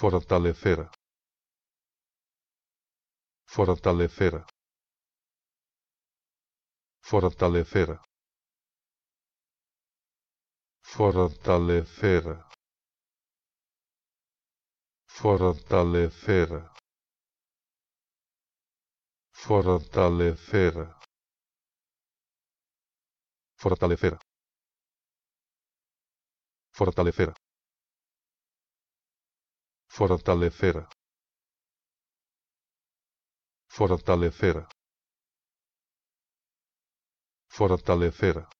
Fortalecer. Fortalecer. Fortalecer. Fortalecer. Fortalecer. Fortalecer. Fortalecer. Fortalecer. fortalecer fortalecer fortalecer